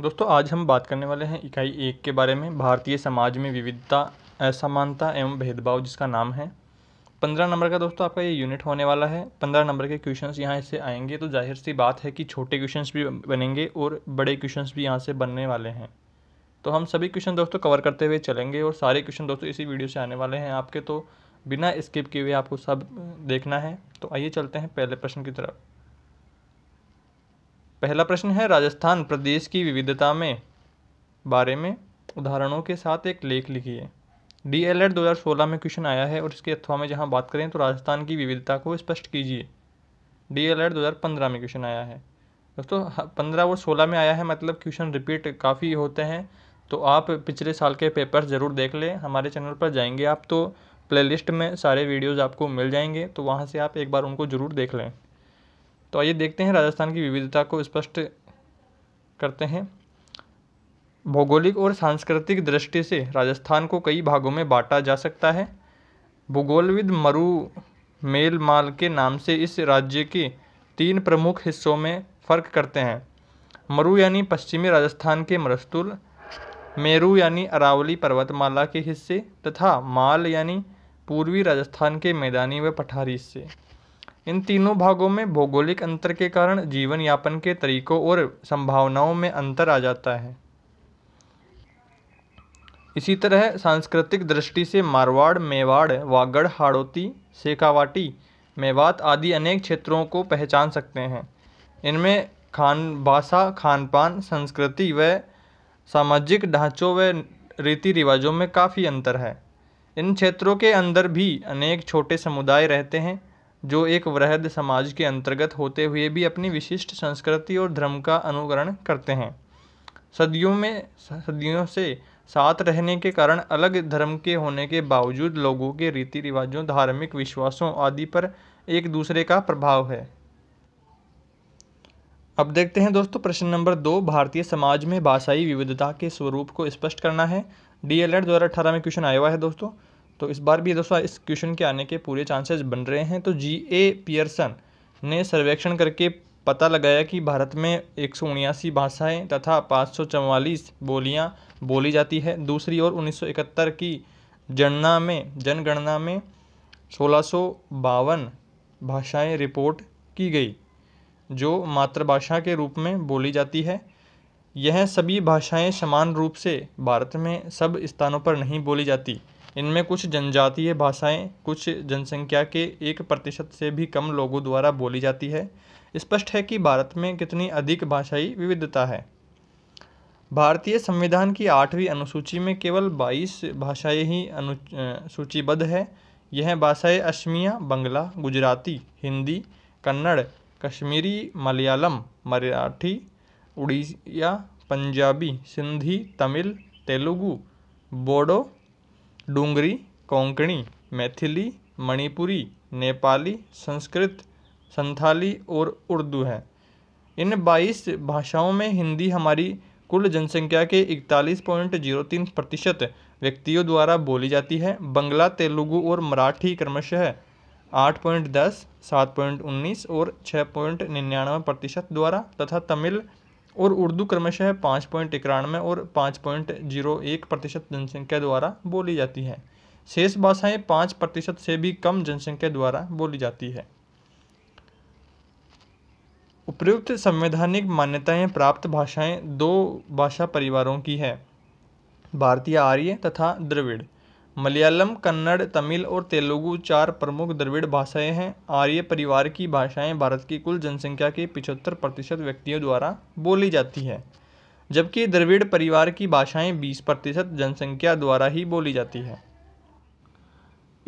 दोस्तों आज हम बात करने वाले हैं इकाई एक के बारे में भारतीय समाज में विविधता असमानता एवं भेदभाव जिसका नाम है पंद्रह नंबर का दोस्तों आपका ये यूनिट होने वाला है पंद्रह नंबर के क्वेश्चंस यहाँ इससे आएंगे तो जाहिर सी बात है कि छोटे क्वेश्चंस भी बनेंगे और बड़े क्वेश्चंस भी यहाँ से बनने वाले हैं तो हम सभी क्वेश्चन दोस्तों कवर करते हुए चलेंगे और सारे क्वेश्चन दोस्तों इसी वीडियो से आने वाले हैं आपके तो बिना स्किप किए हुए आपको सब देखना है तो आइए चलते हैं पहले प्रश्न की तरफ पहला प्रश्न है राजस्थान प्रदेश की विविधता में बारे में उदाहरणों के साथ एक लेख लिखिए डी एल एड दो हज़ार सोलह में क्वेश्चन आया है और इसके अथवा में जहाँ बात करें तो राजस्थान की विविधता को स्पष्ट कीजिए डी एल एड दो हज़ार पंद्रह में क्वेश्चन आया है दोस्तों पंद्रह और सोलह में आया है मतलब क्वेश्चन रिपीट काफ़ी होते हैं तो आप पिछले साल के पेपर ज़रूर देख लें हमारे चैनल पर जाएंगे आप तो प्लेलिस्ट में सारे वीडियोज़ आपको मिल जाएंगे तो वहाँ से आप एक बार उनको ज़रूर देख लें तो आइए देखते हैं राजस्थान की विविधता को स्पष्ट करते हैं भौगोलिक और सांस्कृतिक दृष्टि से राजस्थान को कई भागों में बांटा जा सकता है भूगोलविद मरु मेल माल के नाम से इस राज्य के तीन प्रमुख हिस्सों में फ़र्क करते हैं मरु यानी पश्चिमी राजस्थान के मरस्तुल मेरू यानी अरावली पर्वतमाला के हिस्से तथा माल यानी पूर्वी राजस्थान के मैदानी व पठारी हिस्से इन तीनों भागों में भौगोलिक अंतर के कारण जीवन यापन के तरीकों और संभावनाओं में अंतर आ जाता है इसी तरह सांस्कृतिक दृष्टि से मारवाड़ मेवाड़ वागड़ हाड़ोती शेखावाटी मेवात आदि अनेक क्षेत्रों को पहचान सकते हैं इनमें खान भाषा खान पान संस्कृति व सामाजिक ढांचों व रीति रिवाजों में काफ़ी अंतर है इन क्षेत्रों के अंदर भी अनेक छोटे समुदाय रहते हैं जो एक वृहद समाज के अंतर्गत होते हुए भी अपनी विशिष्ट संस्कृति और धर्म का अनुकरण करते हैं सदियों में सदियों से साथ रहने के कारण अलग धर्म के होने के बावजूद लोगों के रीति रिवाजों धार्मिक विश्वासों आदि पर एक दूसरे का प्रभाव है अब देखते हैं दोस्तों प्रश्न नंबर दो भारतीय समाज में भाषाई विविधता के स्वरूप को स्पष्ट करना है डीएलएड द्वारा अठारह में क्वेश्चन आया हुआ है दोस्तों तो इस बार भी दोस्तों इस क्वेश्चन के आने के पूरे चांसेस बन रहे हैं तो जी ए पियर्सन ने सर्वेक्षण करके पता लगाया कि भारत में एक भाषाएं तथा पाँच बोलियाँ बोली जाती है दूसरी ओर 1971 की जनना में जनगणना में सोलह भाषाएं रिपोर्ट की गई जो मातृभाषा के रूप में बोली जाती है यह सभी भाषाएं समान रूप से भारत में सब स्थानों पर नहीं बोली जाती इनमें कुछ जनजातीय भाषाएँ कुछ जनसंख्या के एक प्रतिशत से भी कम लोगों द्वारा बोली जाती है स्पष्ट है कि भारत में कितनी अधिक भाषाई विविधता है भारतीय संविधान की आठवीं अनुसूची में केवल बाईस भाषाएं ही अनुसूचीबद्ध सूचीबद्ध है यह भाषाएं अश्मिया बंगला गुजराती हिंदी कन्नड़ कश्मीरी मलयालम मराठी उड़िया पंजाबी सिंधी तमिल तेलुगु बोडो डूंगरी कोंकणी मैथिली मणिपुरी नेपाली संस्कृत संथाली और उर्दू है इन बाईस भाषाओं में हिंदी हमारी कुल जनसंख्या के इकतालीस पॉइंट जीरो तीन प्रतिशत व्यक्तियों द्वारा बोली जाती है बंगला तेलुगु और मराठी क्रमशः आठ पॉइंट दस सात पॉइंट उन्नीस और छः पॉइंट निन्यानवे प्रतिशत द्वारा तथा तमिल और उर्दू क्रमशः पाँच पॉइंट इक्यानवे और पाँच पॉइंट जीरो एक प्रतिशत जनसंख्या द्वारा बोली जाती है शेष भाषाएं पाँच प्रतिशत से भी कम जनसंख्या द्वारा बोली जाती है उपयुक्त संवैधानिक मान्यताएं प्राप्त भाषाएं दो भाषा परिवारों की है भारतीय आर्य तथा द्रविड़ मलयालम कन्नड़ तमिल और तेलुगु चार प्रमुख द्रविड़ भाषाएँ हैं आर्य परिवार की भाषाएँ भारत की कुल जनसंख्या के पिछहत्तर प्रतिशत व्यक्तियों द्वारा बोली जाती है जबकि द्रविड़ परिवार की भाषाएं बीस प्रतिशत जनसंख्या द्वारा ही बोली जाती है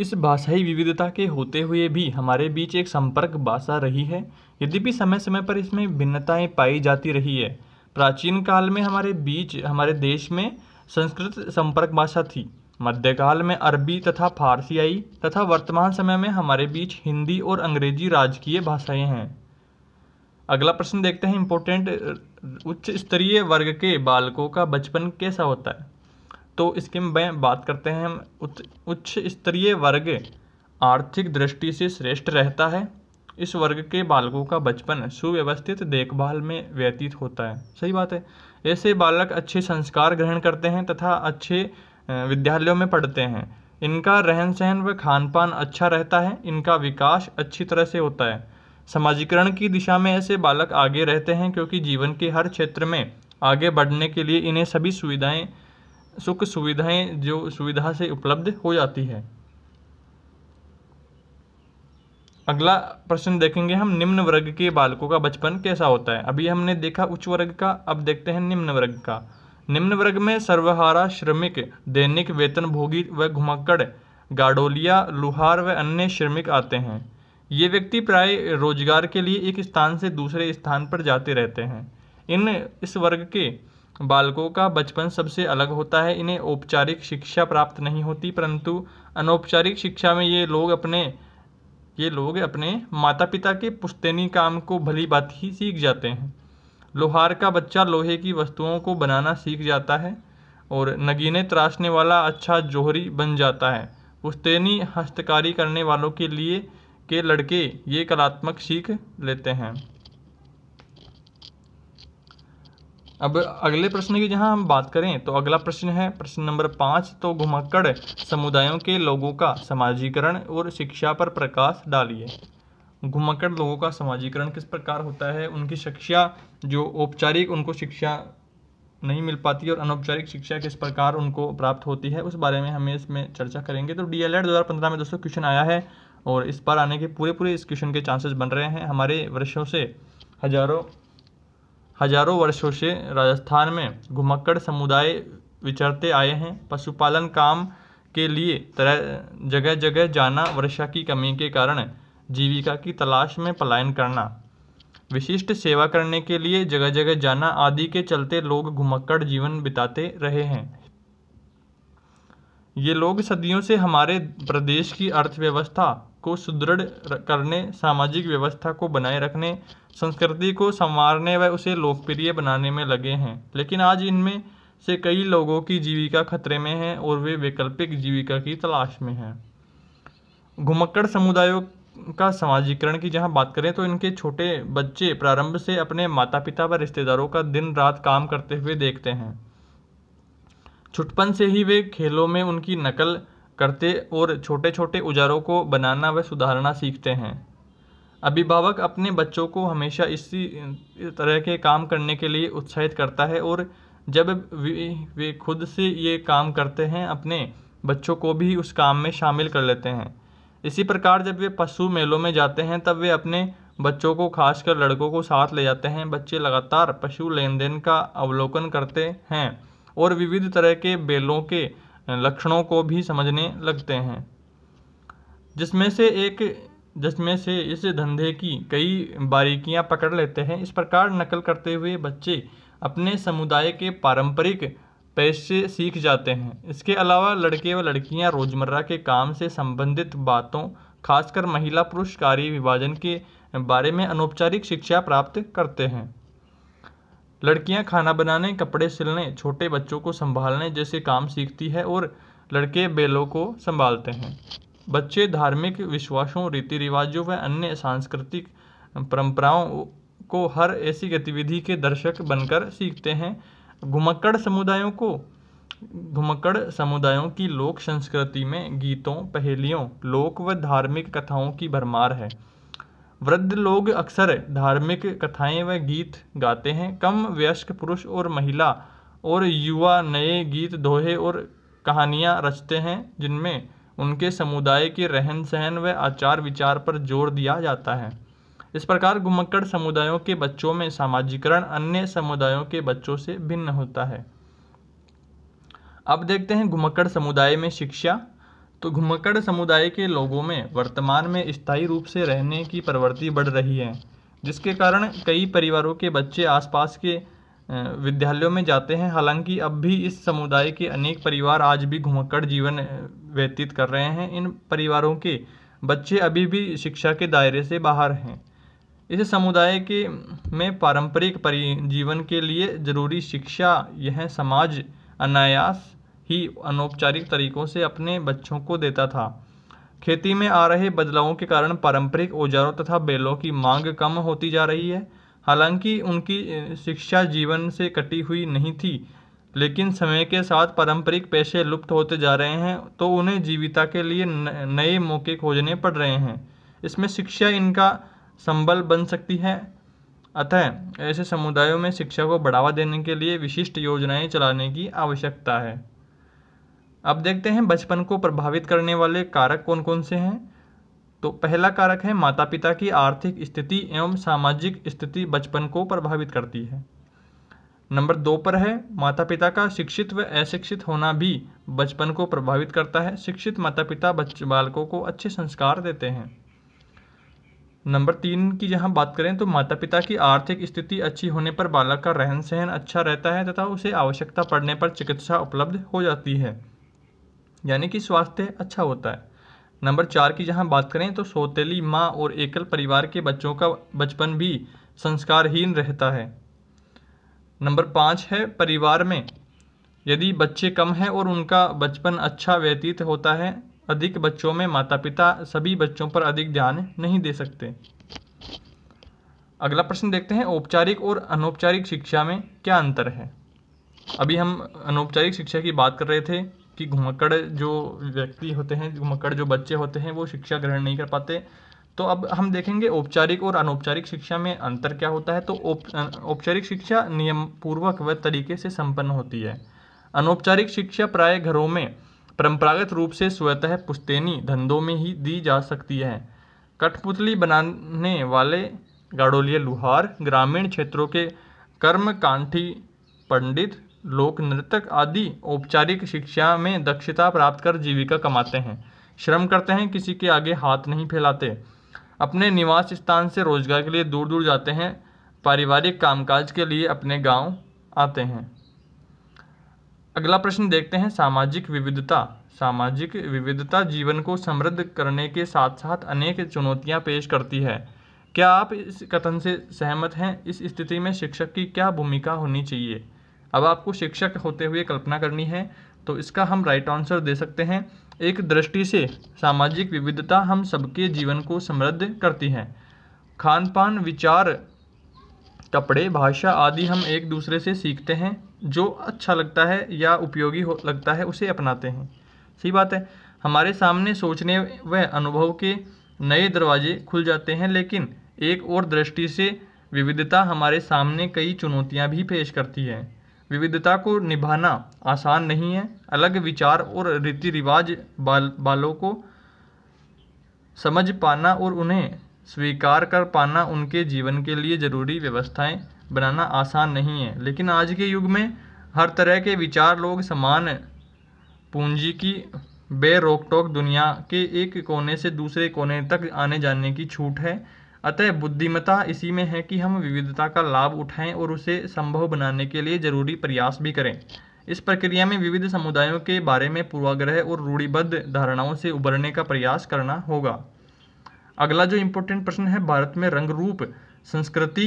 इस भाषाई विविधता के होते हुए भी हमारे बीच एक संपर्क भाषा रही है यद्यपि समय समय पर इसमें भिन्नताएँ पाई जाती रही है प्राचीन काल में हमारे बीच हमारे देश में संस्कृत संपर्क भाषा थी मध्यकाल में अरबी तथा फ़ारसी आई तथा वर्तमान समय में हमारे बीच हिंदी और अंग्रेजी राजकीय भाषाएं हैं अगला प्रश्न देखते हैं इम्पोर्टेंट उच्च स्तरीय वर्ग के बालकों का बचपन कैसा होता है तो इसके में बात करते हैं हम उच्च स्तरीय वर्ग आर्थिक दृष्टि से श्रेष्ठ रहता है इस वर्ग के बालकों का बचपन सुव्यवस्थित देखभाल में व्यतीत होता है सही बात है ऐसे बालक अच्छे संस्कार ग्रहण करते हैं तथा अच्छे विद्यालयों में पढ़ते हैं इनका रहन सहन व खान पान अच्छा रहता है इनका विकास अच्छी तरह से होता है समाजीकरण की दिशा में ऐसे बालक आगे रहते हैं क्योंकि जीवन के हर क्षेत्र में आगे बढ़ने के लिए इन्हें सभी सुविधाएं सुख सुविधाएं जो सुविधा से उपलब्ध हो जाती है अगला प्रश्न देखेंगे हम निम्न वर्ग के बालकों का बचपन कैसा होता है अभी हमने देखा उच्च वर्ग का अब देखते हैं निम्न वर्ग का निम्न वर्ग में सर्वहारा श्रमिक दैनिक वेतनभोगी व घुमक्कड़ गाडोलिया लुहार व अन्य श्रमिक आते हैं ये व्यक्ति प्राय रोजगार के लिए एक स्थान से दूसरे स्थान पर जाते रहते हैं इन इस वर्ग के बालकों का बचपन सबसे अलग होता है इन्हें औपचारिक शिक्षा प्राप्त नहीं होती परंतु अनौपचारिक शिक्षा में ये लोग अपने ये लोग अपने माता पिता के पुश्तैनी काम को भली बात ही सीख जाते हैं लोहार का बच्चा लोहे की वस्तुओं को बनाना सीख जाता है और नगीने तराशने वाला अच्छा जोहरी बन जाता है पुश्तैनी हस्तकारी करने वालों के लिए के लड़के ये कलात्मक सीख लेते हैं अब अगले प्रश्न की जहां हम बात करें तो अगला प्रश्न है प्रश्न नंबर पाँच तो घुमक्कड़ समुदायों के लोगों का समाजीकरण और शिक्षा पर प्रकाश डालिए घुमक्कड़ लोगों का समाजीकरण किस प्रकार होता है उनकी शिक्षा जो औपचारिक उनको शिक्षा नहीं मिल पाती और अनौपचारिक शिक्षा किस प्रकार उनको प्राप्त होती है उस बारे में हमें इसमें चर्चा करेंगे तो डी एल एड दो हज़ार पंद्रह में दोस्तों क्वेश्चन आया है और इस बार आने के पूरे पूरे इस क्वेश्चन के चांसेस बन रहे हैं हमारे वर्षों से हजारों हजारों वर्षों से राजस्थान में घुमक्कड़ समुदाय विचरते आए हैं पशुपालन काम के लिए तरह जगह जगह जाना वर्षा की कमी के कारण जीविका की तलाश में पलायन करना विशिष्ट सेवा करने के लिए जगह जगह जाना आदि के चलते लोग घुमक्कड़ जीवन बिताते रहे हैं ये लोग सदियों से हमारे प्रदेश की अर्थव्यवस्था को सुदृढ़ करने सामाजिक व्यवस्था को बनाए रखने संस्कृति को संवारने व उसे लोकप्रिय बनाने में लगे हैं लेकिन आज इनमें से कई लोगों की जीविका खतरे में है और वे वैकल्पिक जीविका की तलाश में हैं घुमक्कड़ समुदायों का समाजीकरण की जहाँ बात करें तो इनके छोटे बच्चे प्रारंभ से अपने माता पिता व रिश्तेदारों का दिन रात काम करते हुए देखते हैं छुटपन से ही वे खेलों में उनकी नकल करते और छोटे छोटे उजारों को बनाना व सुधारना सीखते हैं अभिभावक अपने बच्चों को हमेशा इसी तरह के काम करने के लिए उत्साहित करता है और जब वे, वे खुद से ये काम करते हैं अपने बच्चों को भी उस काम में शामिल कर लेते हैं इसी प्रकार जब वे पशु मेलों में जाते हैं तब वे अपने बच्चों को खासकर लड़कों को साथ ले जाते हैं बच्चे लगातार पशु लेन देन का अवलोकन करते हैं और विविध तरह के बेलों के लक्षणों को भी समझने लगते हैं जिसमें से एक जिसमें से इस धंधे की कई बारीकियां पकड़ लेते हैं इस प्रकार नकल करते हुए बच्चे अपने समुदाय के पारंपरिक पैसे सीख जाते हैं इसके अलावा लड़के व लड़कियां रोज़मर्रा के काम से संबंधित बातों खासकर महिला पुरुष कार्य विभाजन के बारे में अनौपचारिक शिक्षा प्राप्त करते हैं लड़कियां खाना बनाने कपड़े सिलने छोटे बच्चों को संभालने जैसे काम सीखती है और लड़के बेलों को संभालते हैं बच्चे धार्मिक विश्वासों रीति रिवाजों व अन्य सांस्कृतिक परंपराओं को हर ऐसी गतिविधि के दर्शक बनकर सीखते हैं घुमक्कड़ समुदायों को घुमक्कड़ समुदायों की लोक संस्कृति में गीतों पहेलियों लोक व धार्मिक कथाओं की भरमार है वृद्ध लोग अक्सर धार्मिक कथाएं व गीत गाते हैं कम वयस्क पुरुष और महिला और युवा नए गीत दोहे और कहानियाँ रचते हैं जिनमें उनके समुदाय के रहन सहन व आचार विचार पर जोर दिया जाता है इस प्रकार घुमक्कड़ समुदायों के बच्चों में सामाजिकरण अन्य समुदायों के बच्चों से भिन्न होता है अब देखते हैं घुमक्कड़ समुदाय में शिक्षा तो घुमक्कड़ समुदाय के लोगों में वर्तमान में स्थायी रूप से रहने की प्रवृत्ति बढ़ रही है जिसके कारण कई परिवारों के बच्चे आसपास के विद्यालयों में जाते हैं हालांकि अब भी इस समुदाय के अनेक परिवार आज भी घुमक्कड़ जीवन व्यतीत कर रहे हैं इन परिवारों के बच्चे अभी भी शिक्षा के दायरे से बाहर हैं इस समुदाय के में पारंपरिक जीवन के लिए ज़रूरी शिक्षा यह समाज अनायास ही अनौपचारिक तरीक़ों से अपने बच्चों को देता था खेती में आ रहे बदलावों के कारण पारंपरिक औजारों तथा बैलों की मांग कम होती जा रही है हालांकि उनकी शिक्षा जीवन से कटी हुई नहीं थी लेकिन समय के साथ पारंपरिक पेशे लुप्त होते जा रहे हैं तो उन्हें जीविका के लिए नए मौके खोजने पड़ रहे हैं इसमें शिक्षा इनका संबल बन सकती है अतः ऐसे समुदायों में शिक्षा को बढ़ावा देने के लिए विशिष्ट योजनाएं चलाने की आवश्यकता है अब देखते हैं बचपन को प्रभावित करने वाले कारक कौन कौन से हैं तो पहला कारक है माता पिता की आर्थिक स्थिति एवं सामाजिक स्थिति बचपन को प्रभावित करती है नंबर दो पर है माता पिता का शिक्षित व अशिक्षित होना भी बचपन को प्रभावित करता है शिक्षित माता पिता बच्चे बालकों को अच्छे संस्कार देते हैं नंबर तीन की जहाँ बात करें तो माता पिता की आर्थिक स्थिति अच्छी होने पर बालक का रहन सहन अच्छा रहता है तथा उसे आवश्यकता पड़ने पर चिकित्सा उपलब्ध हो जाती है यानी कि स्वास्थ्य अच्छा होता है नंबर चार की जहाँ बात करें तो सोतेली माँ और एकल परिवार के बच्चों का बचपन भी संस्कारहीन रहता है नंबर पाँच है परिवार में यदि बच्चे कम हैं और उनका बचपन अच्छा व्यतीत होता है अधिक बच्चों में माता पिता सभी बच्चों पर अधिक ध्यान नहीं दे सकते अगला प्रश्न देखते हैं औपचारिक और अनौपचारिक शिक्षा में क्या अंतर है अभी हम अनौपचारिक शिक्षा की बात कर रहे थे कि घुमक्कड़ जो व्यक्ति होते हैं घुमक्कड़ जो बच्चे होते हैं वो शिक्षा ग्रहण नहीं कर पाते तो अब हम देखेंगे औपचारिक और अनौपचारिक शिक्षा में अंतर क्या होता है तो औपचारिक शिक्षा नियम पूर्वक व तरीके से संपन्न होती है अनौपचारिक शिक्षा प्राय घरों में परंपरागत रूप से स्वतः पुश्तैनी धंधों में ही दी जा सकती है कठपुतली बनाने वाले गाड़ोलिया लुहार ग्रामीण क्षेत्रों के कर्मकांठी पंडित लोक नृतक आदि औपचारिक शिक्षा में दक्षता प्राप्त कर जीविका कमाते हैं श्रम करते हैं किसी के आगे हाथ नहीं फैलाते अपने निवास स्थान से रोजगार के लिए दूर दूर जाते हैं पारिवारिक कामकाज के लिए अपने गांव आते हैं अगला प्रश्न देखते हैं सामाजिक विविधता सामाजिक विविधता जीवन को समृद्ध करने के साथ साथ अनेक चुनौतियां पेश करती है क्या आप इस कथन से सहमत हैं इस स्थिति में शिक्षक की क्या भूमिका होनी चाहिए अब आपको शिक्षक होते हुए कल्पना करनी है तो इसका हम राइट आंसर दे सकते हैं एक दृष्टि से सामाजिक विविधता हम सबके जीवन को समृद्ध करती है खान पान विचार कपड़े भाषा आदि हम एक दूसरे से सीखते हैं जो अच्छा लगता है या उपयोगी हो लगता है उसे अपनाते हैं सही बात है हमारे सामने सोचने व अनुभव के नए दरवाजे खुल जाते हैं लेकिन एक और दृष्टि से विविधता हमारे सामने कई चुनौतियां भी पेश करती है विविधता को निभाना आसान नहीं है अलग विचार और रीति रिवाज बाल बालों को समझ पाना और उन्हें स्वीकार कर पाना उनके जीवन के लिए ज़रूरी व्यवस्थाएं बनाना आसान नहीं है लेकिन आज के युग में हर तरह के विचार लोग समान पूंजी की बेरोक टोक दुनिया के एक कोने से दूसरे कोने तक आने जाने की छूट है अतः बुद्धिमता इसी में है कि हम विविधता का लाभ उठाएं और उसे संभव बनाने के लिए ज़रूरी प्रयास भी करें इस प्रक्रिया में विविध समुदायों के बारे में पूर्वाग्रह और रूढ़िबद्ध धारणाओं से उबरने का प्रयास करना होगा अगला जो इम्पोर्टेंट प्रश्न है भारत में रंग रूप संस्कृति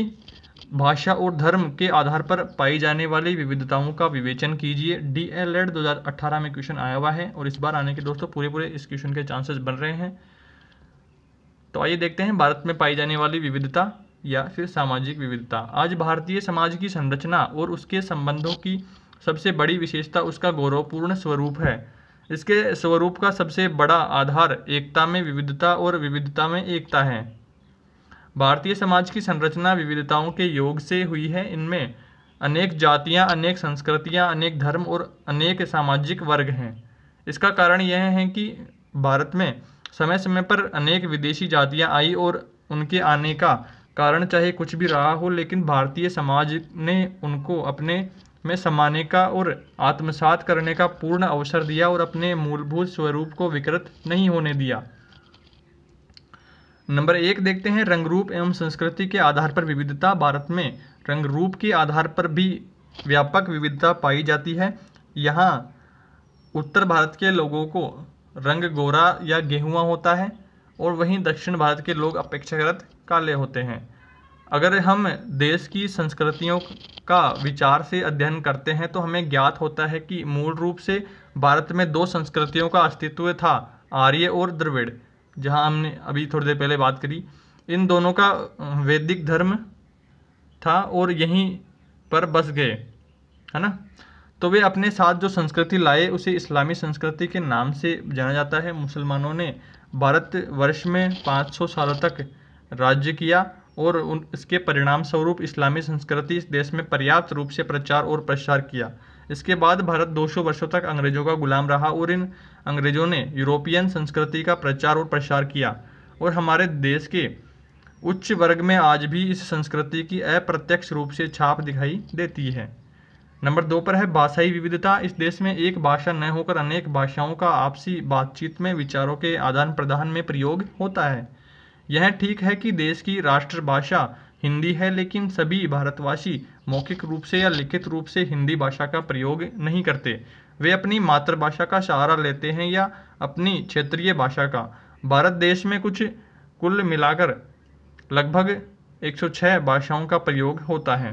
भाषा और धर्म के आधार पर पाई जाने वाली विविधताओं का विवेचन कीजिए डी एल एड दो हज़ार में क्वेश्चन आया हुआ है और इस बार आने के दोस्तों पूरे पूरे इस क्वेश्चन के चांसेस बन रहे हैं तो आइए देखते हैं भारत में पाई जाने वाली विविधता या फिर सामाजिक विविधता आज भारतीय समाज की संरचना और उसके संबंधों की सबसे बड़ी विशेषता उसका गौरवपूर्ण स्वरूप है इसके स्वरूप का सबसे बड़ा आधार एकता में विविधता और विविधता में एकता है भारतीय समाज की संरचना विविधताओं के योग से हुई है इनमें अनेक जातियां, अनेक संस्कृतियां, अनेक धर्म और अनेक सामाजिक वर्ग हैं इसका कारण यह है कि भारत में समय समय पर अनेक विदेशी जातियां आई और उनके आने का कारण चाहे कुछ भी रहा हो लेकिन भारतीय समाज ने उनको अपने में समाने का और आत्मसात करने का पूर्ण अवसर दिया और अपने मूलभूत स्वरूप को विकृत नहीं होने दिया नंबर एक देखते हैं रंगरूप एवं संस्कृति के आधार पर विविधता भारत में रंग रूप के आधार पर भी व्यापक विविधता पाई जाती है यहाँ उत्तर भारत के लोगों को रंग गोरा या गेहुआ होता है और वहीं दक्षिण भारत के लोग अपेक्षाकृत काले होते हैं अगर हम देश की संस्कृतियों का विचार से अध्ययन करते हैं तो हमें ज्ञात होता है कि मूल रूप से भारत में दो संस्कृतियों का अस्तित्व था आर्य और द्रविड़ जहाँ हमने अभी थोड़ी देर पहले बात करी इन दोनों का वैदिक धर्म था और यहीं पर बस गए है ना तो वे अपने साथ जो संस्कृति लाए उसे इस्लामी संस्कृति के नाम से जाना जाता है मुसलमानों ने भारत वर्ष में 500 सालों तक राज्य किया और उन इसके परिणाम स्वरूप इस्लामी संस्कृति इस देश में पर्याप्त रूप से प्रचार और प्रसार किया इसके बाद भारत 200 वर्षों तक अंग्रेजों का गुलाम रहा और इन अंग्रेजों ने यूरोपियन संस्कृति का प्रचार और प्रसार किया और हमारे देश के उच्च वर्ग में आज भी इस संस्कृति की अप्रत्यक्ष रूप से छाप दिखाई देती है नंबर दो पर है भाषाई विविधता इस देश में एक भाषा न होकर अनेक भाषाओं का आपसी बातचीत में विचारों के आदान प्रदान में प्रयोग होता है यह ठीक है कि देश की राष्ट्रभाषा हिंदी है लेकिन सभी भारतवासी मौखिक रूप से या लिखित रूप से हिंदी भाषा का प्रयोग नहीं करते वे अपनी मातृभाषा का सहारा लेते हैं या अपनी क्षेत्रीय भाषा का भारत देश में कुछ कुल मिलाकर लगभग 106 भाषाओं का प्रयोग होता है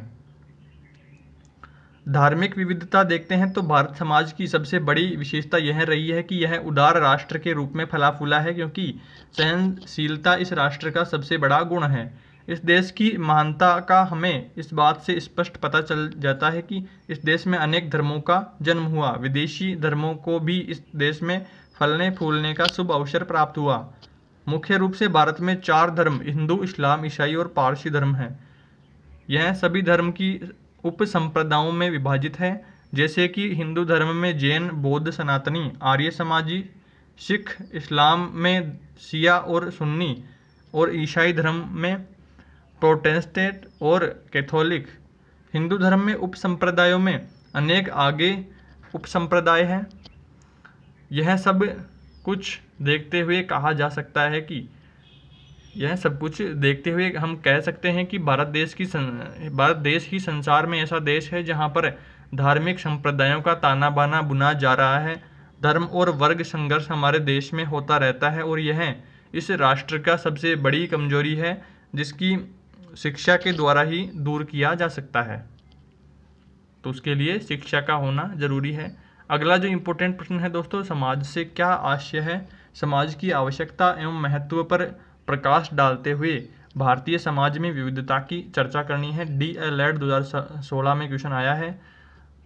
धार्मिक विविधता देखते हैं तो भारत समाज की सबसे बड़ी विशेषता यह रही है कि यह उदार राष्ट्र के रूप में फला फूला है क्योंकि सहनशीलता इस राष्ट्र का सबसे बड़ा गुण है इस देश की महानता का हमें इस बात से स्पष्ट पता चल जाता है कि इस देश में अनेक धर्मों का जन्म हुआ विदेशी धर्मों को भी इस देश में फलने फूलने का शुभ अवसर प्राप्त हुआ मुख्य रूप से भारत में चार धर्म हिंदू इस्लाम ईसाई और पारसी धर्म हैं यह सभी धर्म की उप संप्रदायों में विभाजित है जैसे कि हिंदू धर्म में जैन बौद्ध सनातनी आर्य समाजी सिख इस्लाम में सिया और सुन्नी और ईसाई धर्म में प्रोटेस्टेंट और कैथोलिक हिंदू धर्म में उप संप्रदायों में अनेक आगे उप संप्रदाय हैं यह सब कुछ देखते हुए कहा जा सकता है कि यह सब कुछ देखते हुए हम कह सकते हैं कि भारत देश की सं, भारत देश ही संसार में ऐसा देश है जहाँ पर धार्मिक संप्रदायों का ताना बाना बुना जा रहा है धर्म और वर्ग संघर्ष हमारे देश में होता रहता है और यह इस राष्ट्र का सबसे बड़ी कमजोरी है जिसकी शिक्षा के द्वारा ही दूर किया जा सकता है तो उसके लिए शिक्षा का होना ज़रूरी है अगला जो इम्पोर्टेंट प्रश्न है दोस्तों समाज से क्या आशय है समाज की आवश्यकता एवं महत्व पर प्रकाश डालते हुए भारतीय समाज में विविधता की चर्चा करनी है डी एल एड दो सोलह में क्वेश्चन आया है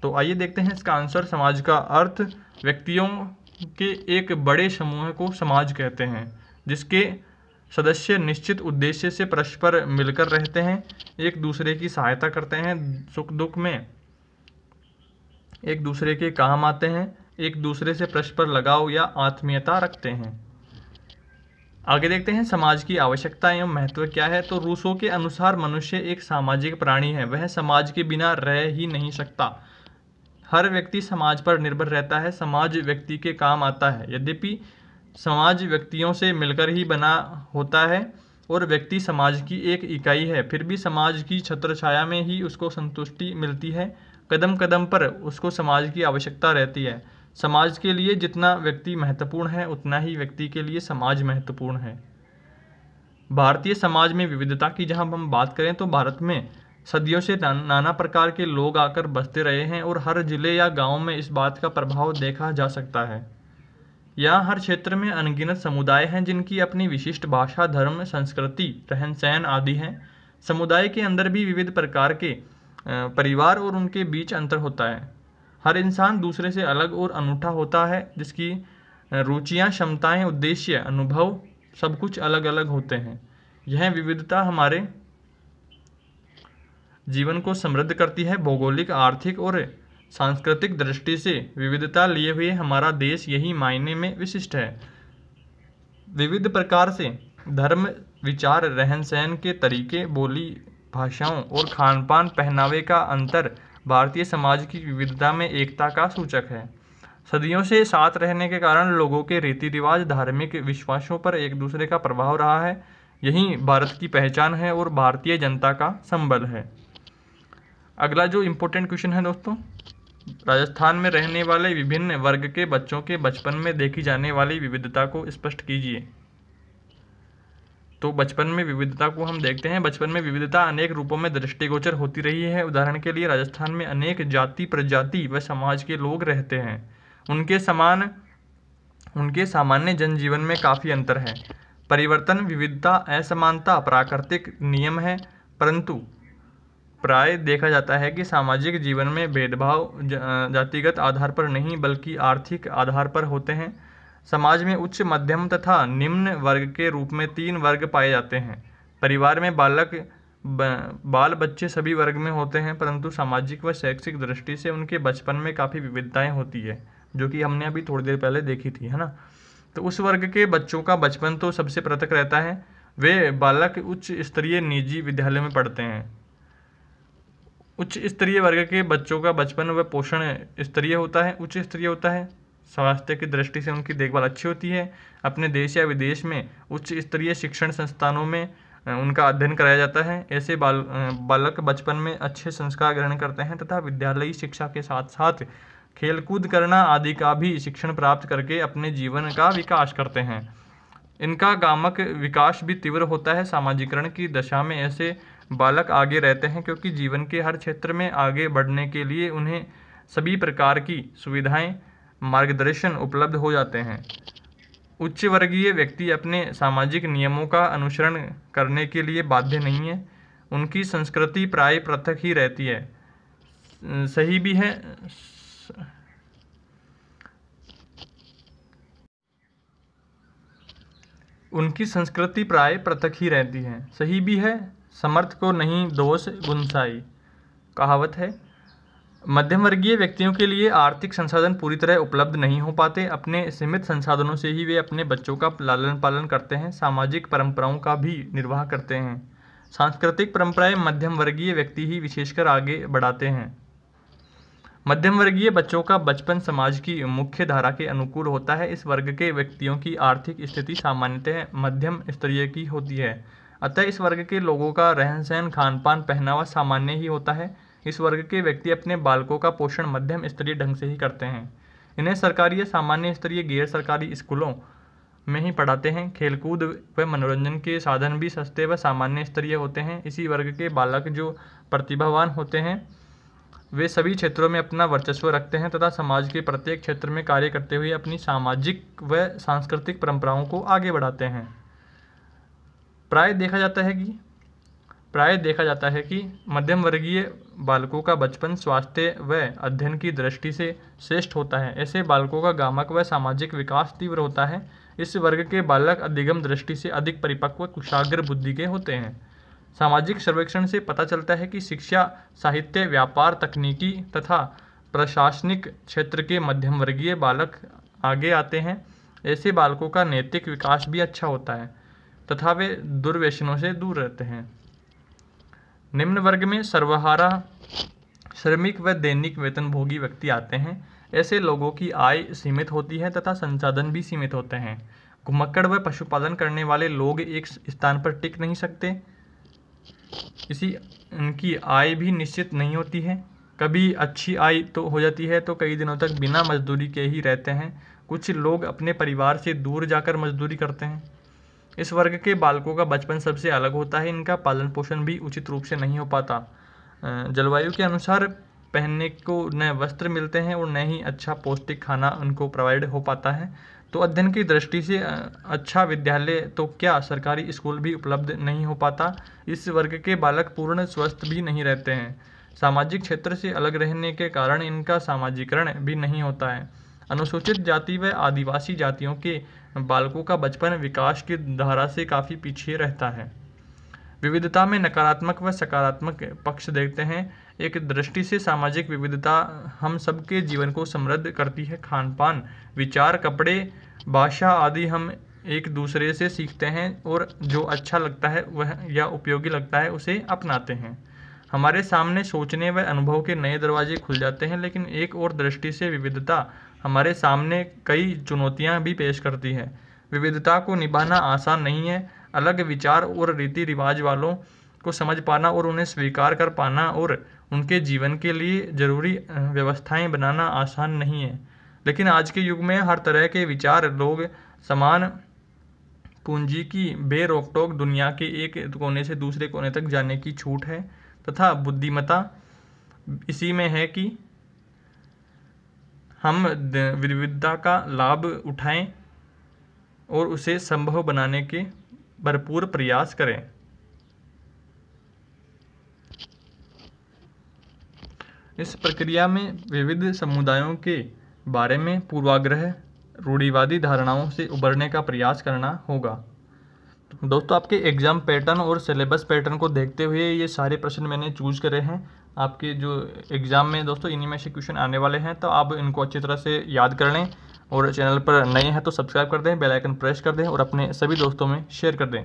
तो आइए देखते हैं इसका आंसर समाज का अर्थ व्यक्तियों के एक बड़े समूह को समाज कहते हैं जिसके सदस्य निश्चित उद्देश्य से परस्पर मिलकर रहते हैं एक दूसरे की सहायता करते हैं सुख दुख में एक दूसरे के काम आते हैं एक दूसरे से परस्पर लगाव या आत्मीयता रखते हैं आगे देखते हैं समाज की आवश्यकता एवं महत्व क्या है तो रूसों के अनुसार मनुष्य एक सामाजिक प्राणी है वह समाज के बिना रह ही नहीं सकता हर व्यक्ति समाज पर निर्भर रहता है समाज व्यक्ति के काम आता है यद्यपि समाज व्यक्तियों से मिलकर ही बना होता है और व्यक्ति समाज की एक इकाई है फिर भी समाज की छत्र छाया में ही उसको संतुष्टि मिलती है कदम कदम पर उसको समाज की आवश्यकता रहती है समाज के लिए जितना व्यक्ति महत्वपूर्ण है उतना ही व्यक्ति के लिए समाज महत्वपूर्ण है भारतीय समाज में विविधता की जहां हम बात करें तो भारत में सदियों से नाना प्रकार के लोग आकर बसते रहे हैं और हर जिले या गांव में इस बात का प्रभाव देखा जा सकता है यहाँ हर क्षेत्र में अनगिनत समुदाय हैं जिनकी अपनी विशिष्ट भाषा धर्म संस्कृति रहन सहन आदि हैं समुदाय के अंदर भी विविध प्रकार के परिवार और उनके बीच अंतर होता है हर इंसान दूसरे से अलग और अनूठा होता है जिसकी रुचियाँ क्षमताएँ उद्देश्य अनुभव सब कुछ अलग अलग होते हैं यह विविधता हमारे जीवन को समृद्ध करती है भौगोलिक आर्थिक और सांस्कृतिक दृष्टि से विविधता लिए हुए हमारा देश यही मायने में विशिष्ट है विविध प्रकार से धर्म विचार रहन सहन के तरीके बोली भाषाओं और खान पान पहनावे का अंतर भारतीय समाज की विविधता में एकता का सूचक है सदियों से साथ रहने के कारण लोगों के रीति रिवाज धार्मिक विश्वासों पर एक दूसरे का प्रभाव रहा है यही भारत की पहचान है और भारतीय जनता का संबल है अगला जो इम्पोर्टेंट क्वेश्चन है दोस्तों राजस्थान में रहने वाले विभिन्न वर्ग के बच्चों के बचपन में देखी जाने वाली विविधता को स्पष्ट कीजिए तो बचपन में विविधता को हम देखते हैं बचपन में विविधता अनेक रूपों में दृष्टिगोचर होती रही है उदाहरण के लिए राजस्थान में अनेक जाति प्रजाति व समाज के लोग रहते हैं उनके समान उनके सामान्य जनजीवन में काफ़ी अंतर है परिवर्तन विविधता असमानता प्राकृतिक नियम है परंतु प्राय देखा जाता है कि सामाजिक जीवन में भेदभाव जातिगत आधार पर नहीं बल्कि आर्थिक आधार पर होते हैं समाज में उच्च मध्यम तथा निम्न वर्ग के रूप में तीन वर्ग पाए जाते हैं परिवार में बालक बाल बच्चे सभी वर्ग में होते हैं परंतु सामाजिक व शैक्षिक दृष्टि से उनके बचपन में काफ़ी विविधताएं होती है जो कि हमने अभी थोड़ी देर पहले देखी थी है ना तो उस वर्ग के बच्चों का बचपन तो सबसे पृथक रहता है वे बालक उच्च स्तरीय निजी विद्यालय में पढ़ते हैं उच्च स्तरीय वर्ग के बच्चों का बचपन व पोषण स्तरीय होता है उच्च स्तरीय होता है स्वास्थ्य की दृष्टि से उनकी देखभाल अच्छी होती है अपने देश या विदेश में उच्च स्तरीय शिक्षण संस्थानों में उनका अध्ययन कराया जाता है ऐसे बाल बालक बचपन में अच्छे संस्कार ग्रहण करते हैं तथा विद्यालयी शिक्षा के साथ साथ खेलकूद करना आदि का भी शिक्षण प्राप्त करके अपने जीवन का विकास करते हैं इनका गामक विकास भी तीव्र होता है सामाजिकरण की दशा में ऐसे बालक आगे रहते हैं क्योंकि जीवन के हर क्षेत्र में आगे बढ़ने के लिए उन्हें सभी प्रकार की सुविधाएं मार्गदर्शन उपलब्ध हो जाते हैं उच्च वर्गीय व्यक्ति अपने सामाजिक नियमों का अनुसरण करने के लिए बाध्य नहीं है उनकी संस्कृति प्राय पृथक ही रहती है सही भी है उनकी संस्कृति प्राय पृथक ही रहती है सही भी है समर्थ को नहीं दोष गुंसाई कहावत है मध्यम वर्गीय व्यक्तियों के लिए आर्थिक संसाधन पूरी तरह उपलब्ध नहीं हो पाते अपने सीमित संसाधनों से ही वे अपने बच्चों का लालन पालन करते हैं सामाजिक परंपराओं का भी निर्वाह करते हैं सांस्कृतिक परंपराएं मध्यम वर्गीय व्यक्ति ही विशेषकर आगे बढ़ाते हैं मध्यम वर्गीय बच्चों का बचपन समाज की मुख्य धारा के अनुकूल होता है इस वर्ग के व्यक्तियों की आर्थिक स्थिति सामान्यतः मध्यम स्तरीय की होती है अतः इस वर्ग के लोगों का रहन सहन खान पान पहनावा सामान्य ही होता है इस वर्ग के व्यक्ति अपने बालकों का पोषण मध्यम स्तरीय ढंग से ही करते हैं इन्हें सरकारी या सामान्य स्तरीय गैर सरकारी स्कूलों में ही पढ़ाते हैं खेलकूद व मनोरंजन के साधन भी सस्ते व सामान्य स्तरीय होते हैं इसी वर्ग के बालक जो प्रतिभावान होते हैं वे सभी क्षेत्रों में अपना वर्चस्व रखते हैं तथा समाज के प्रत्येक क्षेत्र में कार्य करते हुए अपनी सामाजिक व सांस्कृतिक परंपराओं को आगे बढ़ाते हैं प्राय देखा जाता है कि प्राय देखा जाता है कि मध्यम वर्गीय बालकों का बचपन स्वास्थ्य व अध्ययन की दृष्टि से श्रेष्ठ होता है ऐसे बालकों का गामक व सामाजिक विकास तीव्र होता है इस वर्ग के बालक अधिगम दृष्टि से अधिक परिपक्व कुशाग्र बुद्धि के होते हैं सामाजिक सर्वेक्षण से पता चलता है कि शिक्षा साहित्य व्यापार तकनीकी तथा प्रशासनिक क्षेत्र के मध्यम वर्गीय बालक आगे आते हैं ऐसे बालकों का नैतिक विकास भी अच्छा होता है तथा वे दुर्व्यसनों से दूर रहते हैं निम्न वर्ग में सर्वहारा श्रमिक व दैनिक वेतनभोगी व्यक्ति आते हैं ऐसे लोगों की आय सीमित होती है तथा संसाधन भी सीमित होते हैं घुमक्कड़ व पशुपालन करने वाले लोग एक स्थान पर टिक नहीं सकते इसी इनकी आय भी निश्चित नहीं होती है कभी अच्छी आय तो हो जाती है तो कई दिनों तक बिना मजदूरी के ही रहते हैं कुछ लोग अपने परिवार से दूर जाकर मजदूरी करते हैं इस वर्ग के बालकों का बचपन सबसे अलग होता है इनका पालन पोषण भी उचित रूप से नहीं हो पाता जलवायु के अनुसार पहनने को नए वस्त्र मिलते हैं और न ही अच्छा पौष्टिक खाना उनको प्रोवाइड हो पाता है तो अध्ययन की दृष्टि से अच्छा विद्यालय तो क्या सरकारी स्कूल भी उपलब्ध नहीं हो पाता इस वर्ग के बालक पूर्ण स्वस्थ भी नहीं रहते हैं सामाजिक क्षेत्र से अलग रहने के कारण इनका सामाजिकरण भी नहीं होता है अनुसूचित जाति व आदिवासी जातियों के बालकों का बचपन विकास की धारा से काफ़ी पीछे रहता है विविधता में नकारात्मक व सकारात्मक पक्ष देखते हैं एक दृष्टि से सामाजिक विविधता हम सबके जीवन को समृद्ध करती है खान पान विचार कपड़े भाषा आदि हम एक दूसरे से सीखते हैं और जो अच्छा लगता है वह या उपयोगी लगता है उसे अपनाते हैं हमारे सामने सोचने व अनुभव के नए दरवाजे खुल जाते हैं लेकिन एक और दृष्टि से विविधता हमारे सामने कई चुनौतियाँ भी पेश करती हैं विविधता को निभाना आसान नहीं है अलग विचार और रीति रिवाज वालों को समझ पाना और उन्हें स्वीकार कर पाना और उनके जीवन के लिए ज़रूरी व्यवस्थाएं बनाना आसान नहीं है लेकिन आज के युग में हर तरह के विचार लोग समान पूंजी की बेरोक टोक दुनिया के एक कोने से दूसरे कोने तक जाने की छूट है तथा बुद्धिमता इसी में है कि हम विविधता का लाभ उठाएँ और उसे संभव बनाने के भरपूर प्रयास करें इस प्रक्रिया में विविध समुदायों के बारे में पूर्वाग्रह रूढ़िवादी धारणाओं से उबरने का प्रयास करना होगा दोस्तों आपके एग्ज़ाम पैटर्न और सिलेबस पैटर्न को देखते हुए ये सारे प्रश्न मैंने चूज़ करे हैं आपके जो एग्ज़ाम में दोस्तों इन्हीं में से क्वेश्चन आने वाले हैं तो आप इनको अच्छी तरह से याद कर लें और चैनल पर नए हैं तो सब्सक्राइब कर दें बेल आइकन प्रेस कर दें और अपने सभी दोस्तों में शेयर कर दें